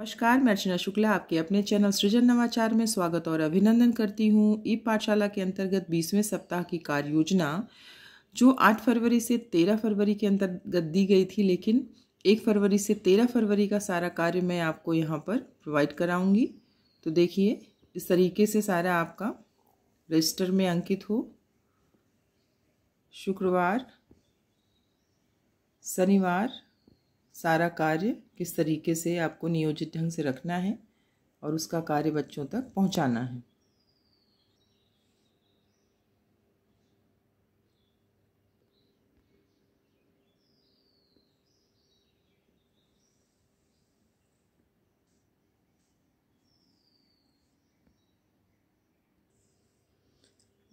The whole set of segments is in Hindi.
नमस्कार मैं अर्चना शुक्ला आपके अपने चैनल सृजन नवाचार में स्वागत और अभिनंदन करती हूँ ई पाठशाला के अंतर्गत बीसवें सप्ताह की कार्य योजना जो 8 फरवरी से 13 फरवरी के अंतर्गत दी गई थी लेकिन 1 फरवरी से 13 फरवरी का सारा कार्य मैं आपको यहाँ पर प्रोवाइड कराऊंगी तो देखिए इस तरीके से सारा आपका रजिस्टर में अंकित हो शुक्रवार शनिवार सारा कार्य किस तरीके से आपको नियोजित ढंग से रखना है और उसका कार्य बच्चों तक पहुंचाना है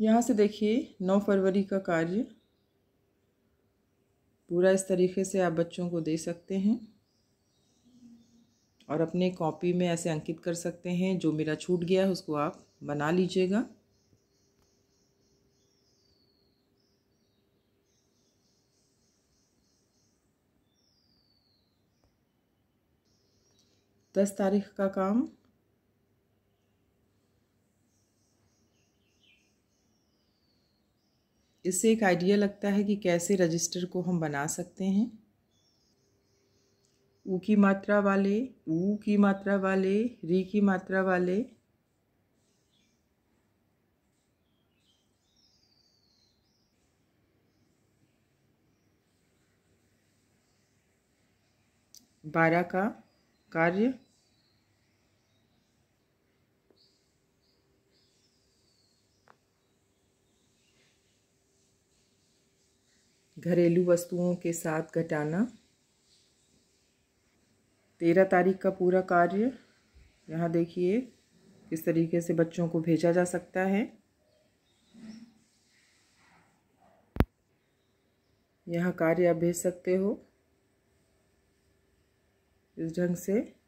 यहाँ से देखिए 9 फरवरी का कार्य पूरा इस तरीके से आप बच्चों को दे सकते हैं और अपने कॉपी में ऐसे अंकित कर सकते हैं जो मेरा छूट गया है उसको आप बना लीजिएगा दस तारीख का काम इससे एक आइडिया लगता है कि कैसे रजिस्टर को हम बना सकते हैं ऊ की मात्रा वाले ऊ की मात्रा वाले री की मात्रा वाले बारह का कार्य घरेलू वस्तुओं के साथ घटाना तेरह तारीख का पूरा कार्य यहाँ देखिए किस तरीके से बच्चों को भेजा जा सकता है यहाँ कार्य आप भेज सकते हो इस ढंग से